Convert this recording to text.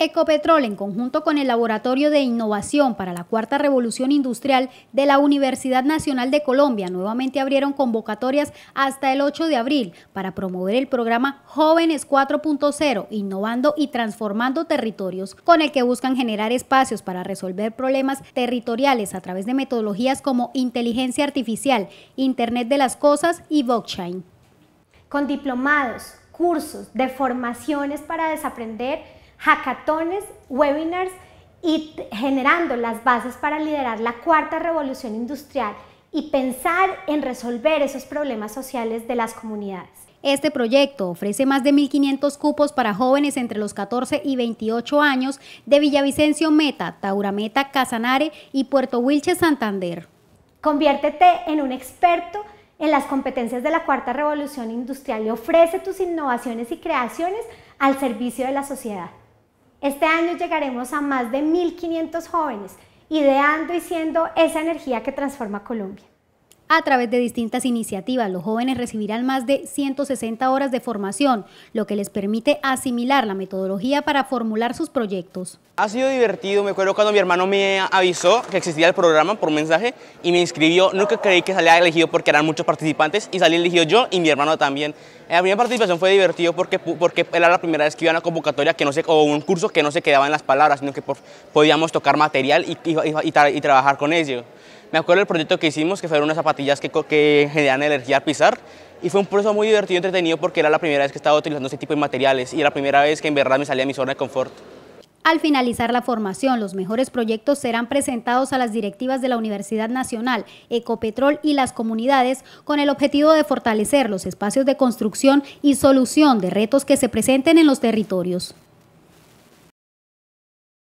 Ecopetrol, en conjunto con el Laboratorio de Innovación para la Cuarta Revolución Industrial de la Universidad Nacional de Colombia, nuevamente abrieron convocatorias hasta el 8 de abril para promover el programa Jóvenes 4.0, innovando y transformando territorios, con el que buscan generar espacios para resolver problemas territoriales a través de metodologías como inteligencia artificial, Internet de las Cosas y blockchain. Con diplomados, cursos de formaciones para desaprender, hackatones, webinars y generando las bases para liderar la cuarta revolución industrial y pensar en resolver esos problemas sociales de las comunidades. Este proyecto ofrece más de 1.500 cupos para jóvenes entre los 14 y 28 años de Villavicencio Meta, Taurameta, Casanare y Puerto Wilches, Santander. Conviértete en un experto en las competencias de la cuarta revolución industrial y ofrece tus innovaciones y creaciones al servicio de la sociedad. Este año llegaremos a más de 1.500 jóvenes, ideando y siendo esa energía que transforma Colombia. A través de distintas iniciativas, los jóvenes recibirán más de 160 horas de formación, lo que les permite asimilar la metodología para formular sus proyectos. Ha sido divertido, me acuerdo cuando mi hermano me avisó que existía el programa por mensaje y me inscribió. Nunca creí que salía elegido porque eran muchos participantes y salí elegido yo y mi hermano también. La primera participación fue divertido porque, porque era la primera vez que iba a una convocatoria que no se, o un curso que no se quedaba en las palabras, sino que podíamos tocar material y, y trabajar con ello. Me acuerdo del proyecto que hicimos, que fueron unas zapatillas que, que generan energía al pisar, y fue un proceso muy divertido y entretenido porque era la primera vez que estaba utilizando este tipo de materiales y era la primera vez que en verdad me salía de mi zona de confort. Al finalizar la formación, los mejores proyectos serán presentados a las directivas de la Universidad Nacional, Ecopetrol y las comunidades con el objetivo de fortalecer los espacios de construcción y solución de retos que se presenten en los territorios.